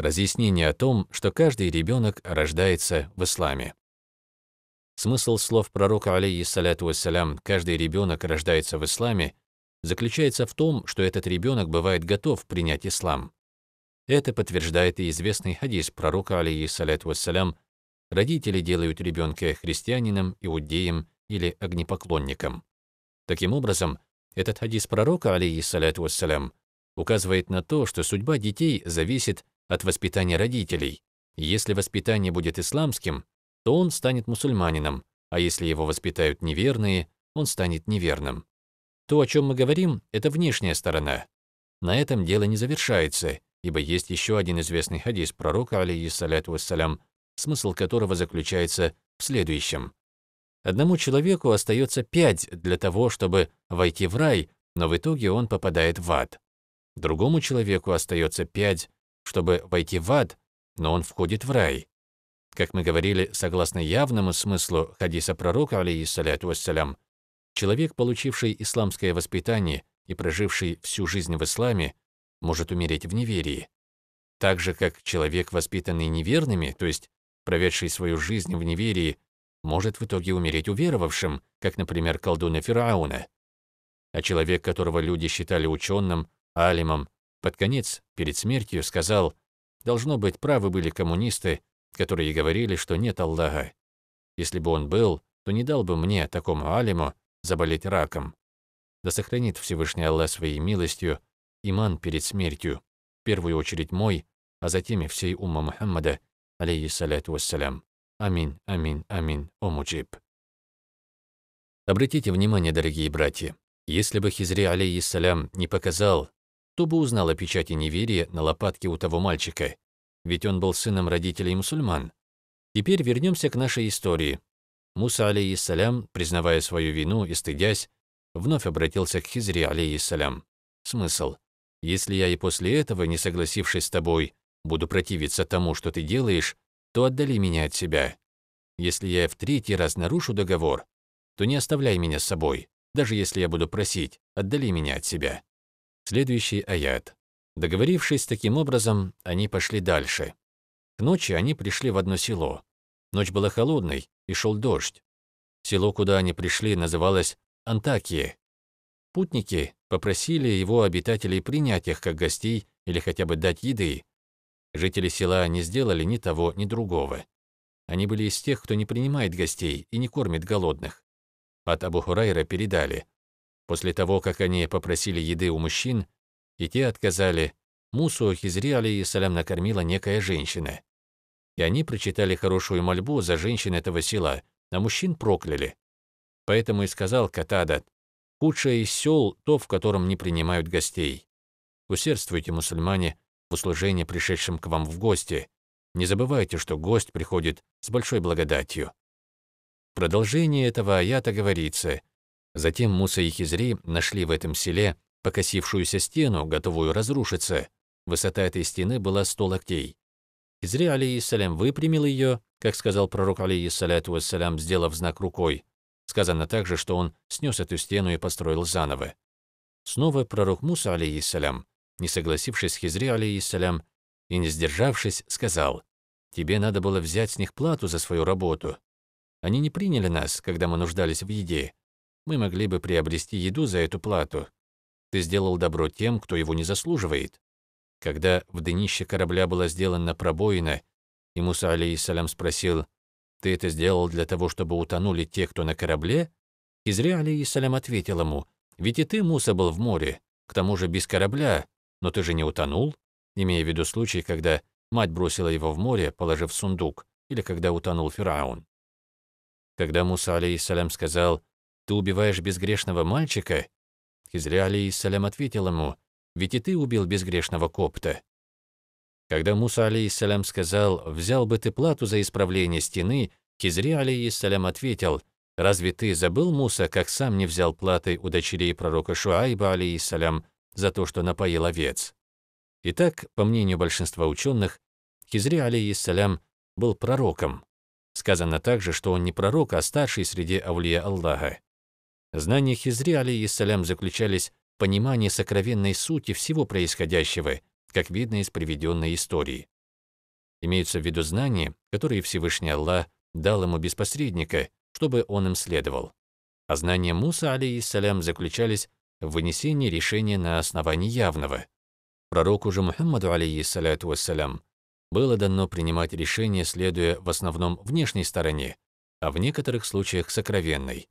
Разъяснение о том, что каждый ребенок рождается в исламе. Смысл слов пророка, алейхиссаляту вассалям, «каждый ребенок рождается в исламе» заключается в том, что этот ребенок бывает готов принять ислам. Это подтверждает и известный хадис пророка, алейхиссаляту вассалям, «родители делают ребенка христианином, иудеем или огнепоклонником». Таким образом, этот хадис пророка, алейхиссаляту вассалям, указывает на то, что судьба детей зависит от воспитания родителей. Если воспитание будет исламским, то он станет мусульманином, а если его воспитают неверные, он станет неверным. То, о чем мы говорим, это внешняя сторона. На этом дело не завершается, ибо есть еще один известный хадис пророка, алейхиссаляту вассалям, смысл которого заключается в следующем. Одному человеку остается пять для того, чтобы войти в рай, но в итоге он попадает в ад. Другому человеку остается пять чтобы войти в ад, но он входит в рай. Как мы говорили, согласно явному смыслу хадиса пророка, алейхиссаляту вассалям, человек, получивший исламское воспитание и проживший всю жизнь в исламе, может умереть в неверии. Так же, как человек, воспитанный неверными, то есть проведший свою жизнь в неверии, может в итоге умереть уверовавшим, как, например, колдуна Фирауна. А человек, которого люди считали ученым, алимом, под конец, перед смертью, сказал, «Должно быть, правы были коммунисты, которые говорили, что нет Аллаха. Если бы он был, то не дал бы мне, такому алиму, заболеть раком. Да сохранит Всевышний Аллах своей милостью иман перед смертью, в первую очередь мой, а затем и всей умма Мухаммада, алейхиссаляту вассалям. Аминь, аминь, аминь, о муджиб. Обратите внимание, дорогие братья, если бы Хизри, алейхиссалям, не показал, кто бы узнал о печати неверия на лопатке у того мальчика? Ведь он был сыном родителей мусульман. Теперь вернемся к нашей истории. Муса, алейхиссалям, признавая свою вину и стыдясь, вновь обратился к Хизри, алейхиссалям. Смысл. Если я и после этого, не согласившись с тобой, буду противиться тому, что ты делаешь, то отдали меня от себя. Если я в третий раз нарушу договор, то не оставляй меня с собой, даже если я буду просить, отдали меня от себя. Следующий аят. Договорившись таким образом, они пошли дальше. К ночи они пришли в одно село. Ночь была холодной, и шел дождь. Село, куда они пришли, называлось Антакия. Путники попросили его обитателей принять их как гостей или хотя бы дать еды. Жители села не сделали ни того, ни другого. Они были из тех, кто не принимает гостей и не кормит голодных. От Абу Хурайра передали, После того, как они попросили еды у мужчин, и те отказали, Мусу Хизри алейхиссалям накормила некая женщина. И они прочитали хорошую мольбу за женщин этого села, а мужчин прокляли. Поэтому и сказал Катадат, «Худшее из сел то, в котором не принимают гостей. Усердствуйте, мусульмане, в услужении пришедшим к вам в гости. Не забывайте, что гость приходит с большой благодатью». В продолжении этого аята говорится – Затем Муса и Хизри нашли в этом селе покосившуюся стену, готовую разрушиться. Высота этой стены была 100 локтей. Хизри, алейиссалям, выпрямил ее, как сказал пророк, алейиссаляту вассалям, сделав знак рукой. Сказано также, что он снес эту стену и построил заново. Снова пророк Муса, алейиссалям, не согласившись с Хизри, алейиссалям, и не сдержавшись, сказал, «Тебе надо было взять с них плату за свою работу. Они не приняли нас, когда мы нуждались в еде, мы могли бы приобрести еду за эту плату. Ты сделал добро тем, кто его не заслуживает. Когда в днище корабля была сделана пробоина, и Муса алейхиссалям спросил, «Ты это сделал для того, чтобы утонули те, кто на корабле?» И зря алейхиссалям ответил ему, «Ведь и ты, Муса, был в море, к тому же без корабля, но ты же не утонул?» Имея в виду случай, когда мать бросила его в море, положив сундук, или когда утонул фараон. Когда Муса, алейхиссалям, сказал, ты убиваешь безгрешного мальчика?» Хизриали Иссалям ответил ему, «Ведь и ты убил безгрешного копта». Когда Муса алейиссалям сказал, «Взял бы ты плату за исправление стены», Хизри алейиссалям ответил, «Разве ты забыл, Муса, как сам не взял платы у дочерей пророка Шуайба алейиссалям за то, что напоил овец?» Итак, по мнению большинства ученых, Хизри алейиссалям был пророком. Сказано также, что он не пророк, а старший среди Аулия Аллаха. Знания Хизри, алейхиссалям, заключались в понимании сокровенной сути всего происходящего, как видно из приведенной истории. Имеются в виду знания, которые Всевышний Аллах дал ему без посредника, чтобы он им следовал. А знания Муса, алейхиссалям, заключались в вынесении решения на основании явного. Пророку же Мухаммаду, алейхиссаляту вассалям, было дано принимать решения, следуя в основном внешней стороне, а в некоторых случаях сокровенной.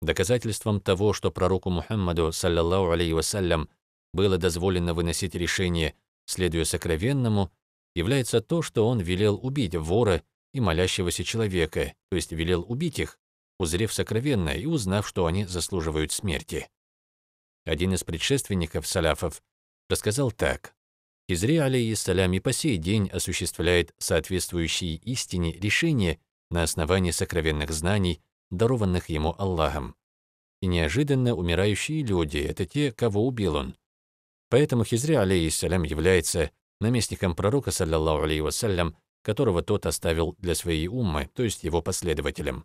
Доказательством того, что пророку Мухаммаду, саллаллаху алейхи вассалям, было дозволено выносить решение, следуя сокровенному, является то, что он велел убить вора и молящегося человека, то есть велел убить их, узрев сокровенное и узнав, что они заслуживают смерти. Один из предшественников саляфов рассказал так. Хизри, алейхиссалям, и по сей день осуществляет соответствующие истине решения на основании сокровенных знаний, дарованных ему Аллахом. И неожиданно умирающие люди — это те, кого убил он. Поэтому Хизри, алейхиссалям, является наместником пророка, саллиллаху алейхи вассалям, которого тот оставил для своей уммы, то есть его последователем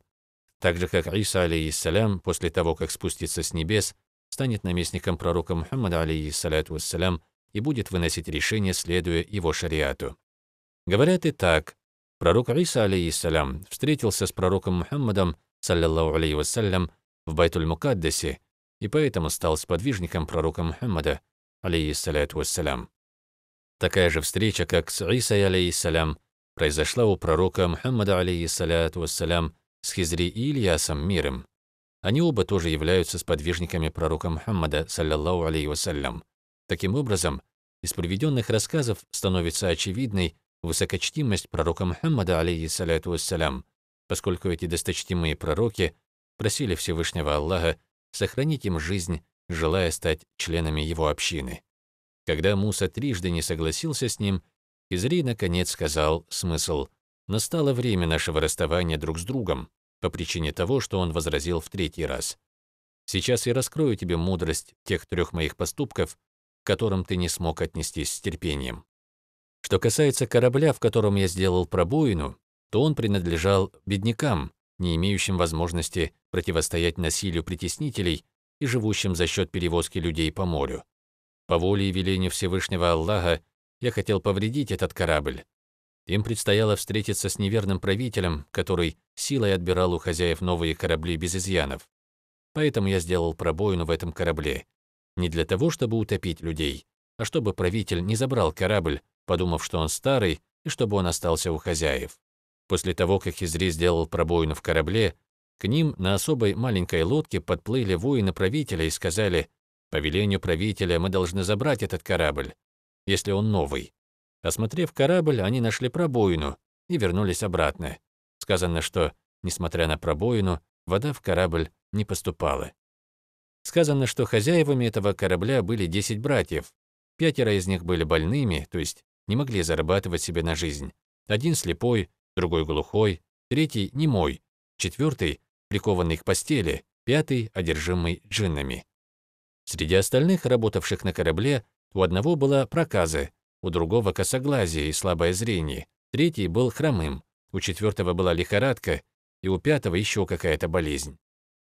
Так же, как Иса, алейхиссалям, после того, как спустится с небес, станет наместником пророка Мухаммада, алейхиссаляту вассалям, и будет выносить решения, следуя его шариату. Говорят и так. Пророк Иса, алейхиссалям, встретился с пророком Мухаммадом саллиллаху алейхи вассалям, в Байтуль-Мукаддесе, и поэтому стал сподвижником пророка Мухаммада, алейхиссаляту вассалям. Такая же встреча, как с Исой, алейхиссалям, произошла у пророка Мухаммада, алейхиссаляту вассалям, с Хизри и Ильясом миром. Они оба тоже являются сподвижниками пророка Мухаммада, саллиллаху алейхи вассалям. Таким образом, из приведенных рассказов становится очевидной высокочтимость пророка Мухаммада, алейхиссаляту вассалям, поскольку эти досточтимые пророки просили Всевышнего Аллаха сохранить им жизнь, желая стать членами его общины. Когда Муса трижды не согласился с ним, Изри наконец сказал смысл «Настало время нашего расставания друг с другом» по причине того, что он возразил в третий раз. «Сейчас я раскрою тебе мудрость тех трех моих поступков, к которым ты не смог отнестись с терпением». Что касается корабля, в котором я сделал пробоину, то он принадлежал беднякам, не имеющим возможности противостоять насилию притеснителей и живущим за счет перевозки людей по морю. По воле и велению Всевышнего Аллаха я хотел повредить этот корабль. Им предстояло встретиться с неверным правителем, который силой отбирал у хозяев новые корабли без изъянов. Поэтому я сделал пробоину в этом корабле. Не для того, чтобы утопить людей, а чтобы правитель не забрал корабль, подумав, что он старый, и чтобы он остался у хозяев. После того, как Хизри сделал пробоину в корабле, к ним на особой маленькой лодке подплыли воины правителя и сказали, «По велению правителя мы должны забрать этот корабль, если он новый». Осмотрев корабль, они нашли пробоину и вернулись обратно. Сказано, что, несмотря на пробоину, вода в корабль не поступала. Сказано, что хозяевами этого корабля были 10 братьев. Пятеро из них были больными, то есть не могли зарабатывать себе на жизнь. Один слепой, другой глухой, третий – немой, четвертый – прикованный к постели, пятый – одержимый джиннами. Среди остальных, работавших на корабле, у одного была проказы, у другого – косоглазие и слабое зрение, третий был хромым, у четвертого была лихорадка, и у пятого еще какая-то болезнь.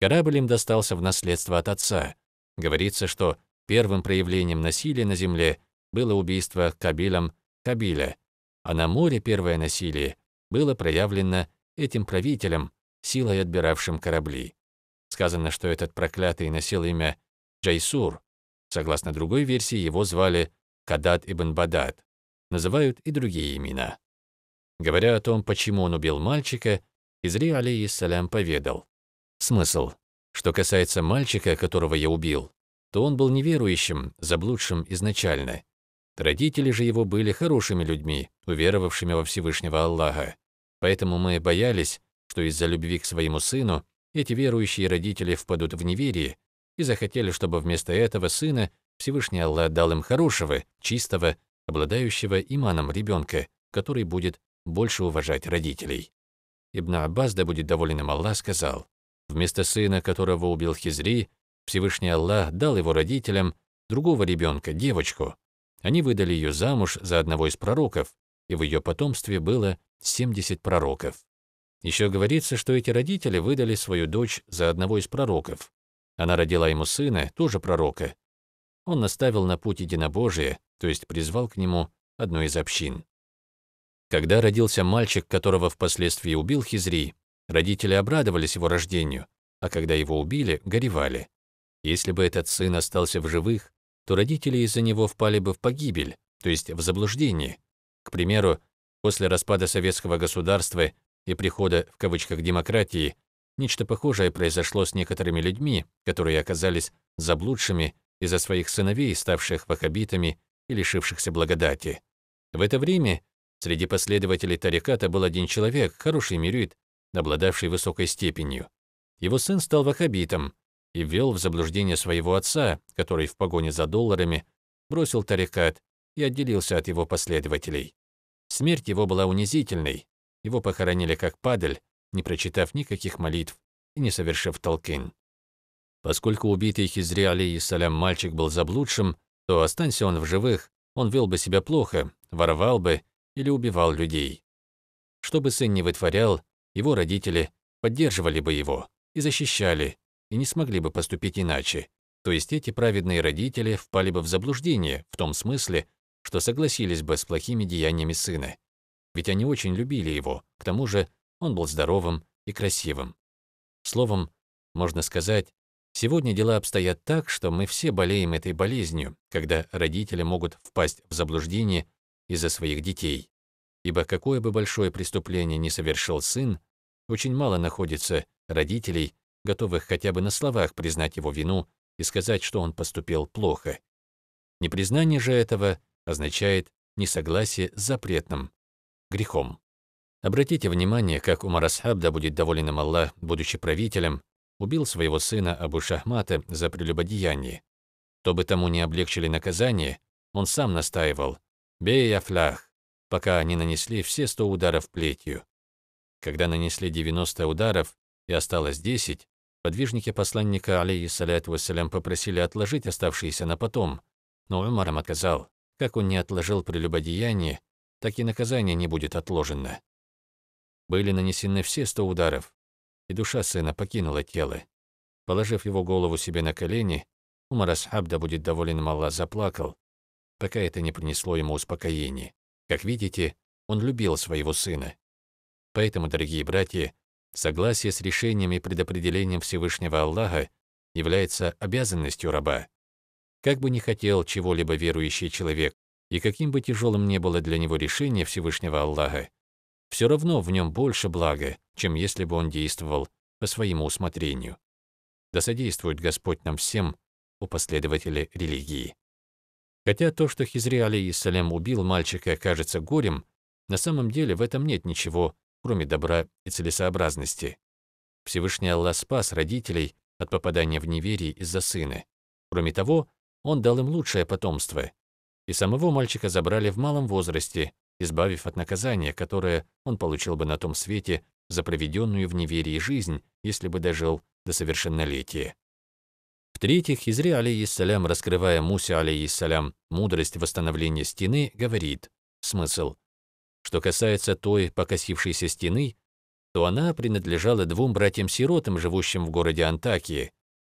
Корабль им достался в наследство от отца. Говорится, что первым проявлением насилия на земле было убийство Кабилом Кабиля, а на море первое насилие было проявлено этим правителем, силой отбиравшим корабли. Сказано, что этот проклятый носил имя Джайсур. Согласно другой версии, его звали Кадат ибн Бадат. Называют и другие имена. Говоря о том, почему он убил мальчика, Изри, алейиссалям, поведал. Смысл. Что касается мальчика, которого я убил, то он был неверующим, заблудшим изначально. Родители же его были хорошими людьми, уверовавшими во Всевышнего Аллаха. Поэтому мы боялись, что из-за любви к своему сыну эти верующие родители впадут в неверие и захотели, чтобы вместо этого сына Всевышний Аллах дал им хорошего, чистого, обладающего иманом ребенка, который будет больше уважать родителей. Ибн Аббас, да будет доволен им Аллах, сказал, «Вместо сына, которого убил Хизри, Всевышний Аллах дал его родителям другого ребенка, девочку. Они выдали ее замуж за одного из пророков, и в ее потомстве было 70 пророков. Еще говорится, что эти родители выдали свою дочь за одного из пророков. Она родила ему сына, тоже пророка. Он наставил на путь единобожие, то есть призвал к нему одну из общин. Когда родился мальчик, которого впоследствии убил Хизри, родители обрадовались его рождению, а когда его убили, горевали. Если бы этот сын остался в живых, то родители из-за него впали бы в погибель, то есть в заблуждение. К примеру, После распада советского государства и прихода в кавычках демократии нечто похожее произошло с некоторыми людьми, которые оказались заблудшими из-за своих сыновей, ставших ваххабитами и лишившихся благодати. В это время среди последователей тариката был один человек, хороший мирит, обладавший высокой степенью. Его сын стал ваххабитом и ввел в заблуждение своего отца, который в погоне за долларами бросил тарикат и отделился от его последователей. Смерть его была унизительной. Его похоронили как падаль, не прочитав никаких молитв и не совершив толкин. Поскольку убитый Хизри алейхиссалям мальчик был заблудшим, то останься он в живых, он вел бы себя плохо, воровал бы или убивал людей. Что бы сын не вытворял, его родители поддерживали бы его и защищали, и не смогли бы поступить иначе. То есть эти праведные родители впали бы в заблуждение в том смысле, что согласились бы с плохими деяниями сына. Ведь они очень любили его, к тому же он был здоровым и красивым. Словом, можно сказать, сегодня дела обстоят так, что мы все болеем этой болезнью, когда родители могут впасть в заблуждение из-за своих детей. Ибо какое бы большое преступление ни совершил сын, очень мало находится родителей, готовых хотя бы на словах признать его вину и сказать, что он поступил плохо. Непризнание же этого означает несогласие с запретным, грехом. Обратите внимание, как Умар Асхабда, будет доволен им Аллах, будучи правителем, убил своего сына Абу Шахмата за прелюбодеяние. Чтобы тому не облегчили наказание, он сам настаивал «бей афлах», пока они нанесли все сто ударов плетью. Когда нанесли 90 ударов и осталось 10, подвижники посланника, алейхиссаляту вассалям, попросили отложить оставшиеся на потом, но Умаром отказал. Как он не отложил прелюбодеяние, так и наказание не будет отложено. Были нанесены все сто ударов, и душа сына покинула тело. Положив его голову себе на колени, Умарас Абда будет доволен мало заплакал, пока это не принесло ему успокоения. Как видите, он любил своего сына. Поэтому, дорогие братья, согласие с решением и предопределением Всевышнего Аллаха является обязанностью раба. Как бы ни хотел чего-либо верующий человек, и каким бы тяжелым ни было для него решение Всевышнего Аллаха, все равно в нем больше блага, чем если бы он действовал по своему усмотрению. Да содействует Господь нам всем, у последователей религии. Хотя то, что Хизри алейхиссалям убил мальчика, кажется горем, на самом деле в этом нет ничего, кроме добра и целесообразности. Всевышний Аллах спас родителей от попадания в неверие из-за сына. Кроме того, он дал им лучшее потомство. И самого мальчика забрали в малом возрасте, избавив от наказания, которое он получил бы на том свете за проведенную в неверии жизнь, если бы дожил до совершеннолетия. В-третьих, Изри, алейиссалям, раскрывая Мусе, алейиссалям, мудрость восстановления стены, говорит, смысл, что касается той покосившейся стены, то она принадлежала двум братьям-сиротам, живущим в городе Антакии,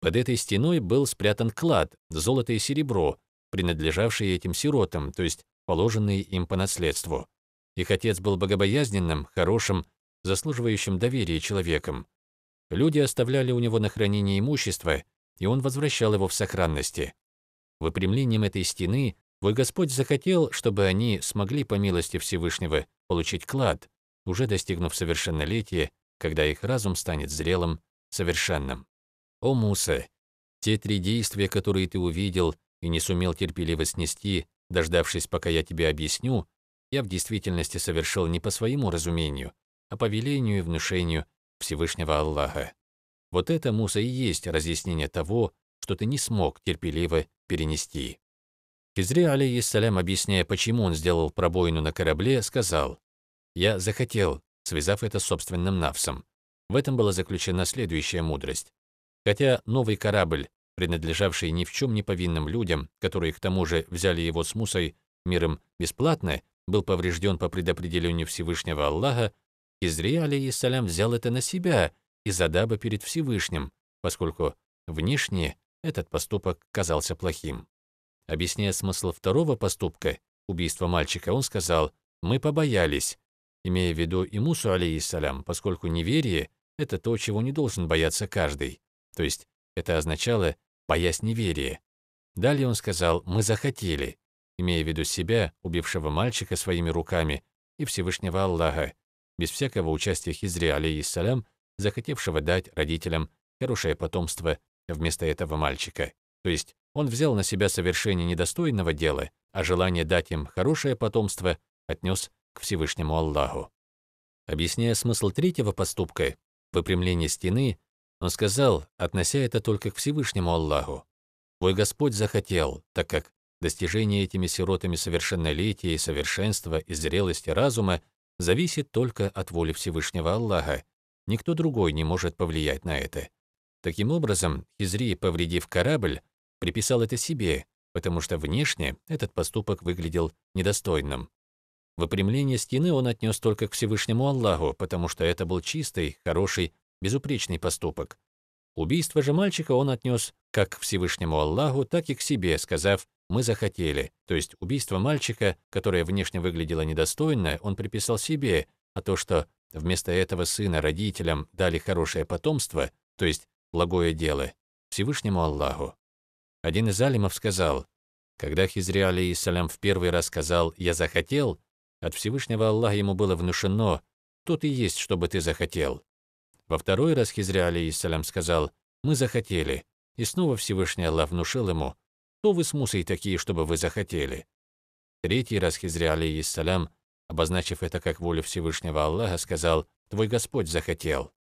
под этой стеной был спрятан клад, золото и серебро, принадлежавшие этим сиротам, то есть положенные им по наследству. Их отец был богобоязненным, хорошим, заслуживающим доверия человеком. Люди оставляли у него на хранение имущество, и он возвращал его в сохранности. Выпрямлением этой стены Твой Господь захотел, чтобы они смогли по милости Всевышнего получить клад, уже достигнув совершеннолетия, когда их разум станет зрелым, совершенным. О, Муса, те три действия, которые ты увидел и не сумел терпеливо снести, дождавшись, пока я тебе объясню, я в действительности совершил не по своему разумению, а по велению и внушению Всевышнего Аллаха. Вот это, Муса, и есть разъяснение того, что ты не смог терпеливо перенести. Хизри, алейхиссалям, объясняя, почему он сделал пробоину на корабле, сказал, «Я захотел, связав это с собственным навсом. В этом была заключена следующая мудрость. Хотя новый корабль, принадлежавший ни в чем не повинным людям, которые к тому же взяли его с Мусой миром бесплатно, был поврежден по предопределению Всевышнего Аллаха, Хизри, алейхиссалям, взял это на себя из адаба перед Всевышним, поскольку внешне этот поступок казался плохим. Объясняя смысл второго поступка, убийства мальчика, он сказал «мы побоялись», имея в виду и Мусу, алейхиссалям, поскольку неверие – это то, чего не должен бояться каждый. То есть это означало «боясь неверия». Далее он сказал «мы захотели», имея в виду себя, убившего мальчика своими руками, и Всевышнего Аллаха, без всякого участия Хизри, алейиссалям, захотевшего дать родителям хорошее потомство вместо этого мальчика. То есть он взял на себя совершение недостойного дела, а желание дать им хорошее потомство отнес к Всевышнему Аллаху. Объясняя смысл третьего поступка, выпрямление стены, он сказал, относя это только к Всевышнему Аллаху. «Твой Господь захотел, так как достижение этими сиротами совершеннолетия и совершенства и зрелости разума зависит только от воли Всевышнего Аллаха. Никто другой не может повлиять на это». Таким образом, Хизри, повредив корабль, приписал это себе, потому что внешне этот поступок выглядел недостойным. Выпрямление стены он отнес только к Всевышнему Аллаху, потому что это был чистый, хороший безупречный поступок. Убийство же мальчика он отнес как к Всевышнему Аллаху, так и к себе, сказав «мы захотели». То есть убийство мальчика, которое внешне выглядело недостойно, он приписал себе, а то, что вместо этого сына родителям дали хорошее потомство, то есть благое дело, Всевышнему Аллаху. Один из алимов сказал, когда Хизри алейхиссалям в первый раз сказал «я захотел», от Всевышнего Аллаха ему было внушено тут и есть, чтобы ты захотел». Во второй раз Хизри алейхиссалям сказал «Мы захотели», и снова Всевышний Аллах внушил ему «Кто вы с Мусой такие, чтобы вы захотели?» Третий раз Хизри алейхиссалям, обозначив это как волю Всевышнего Аллаха, сказал «Твой Господь захотел».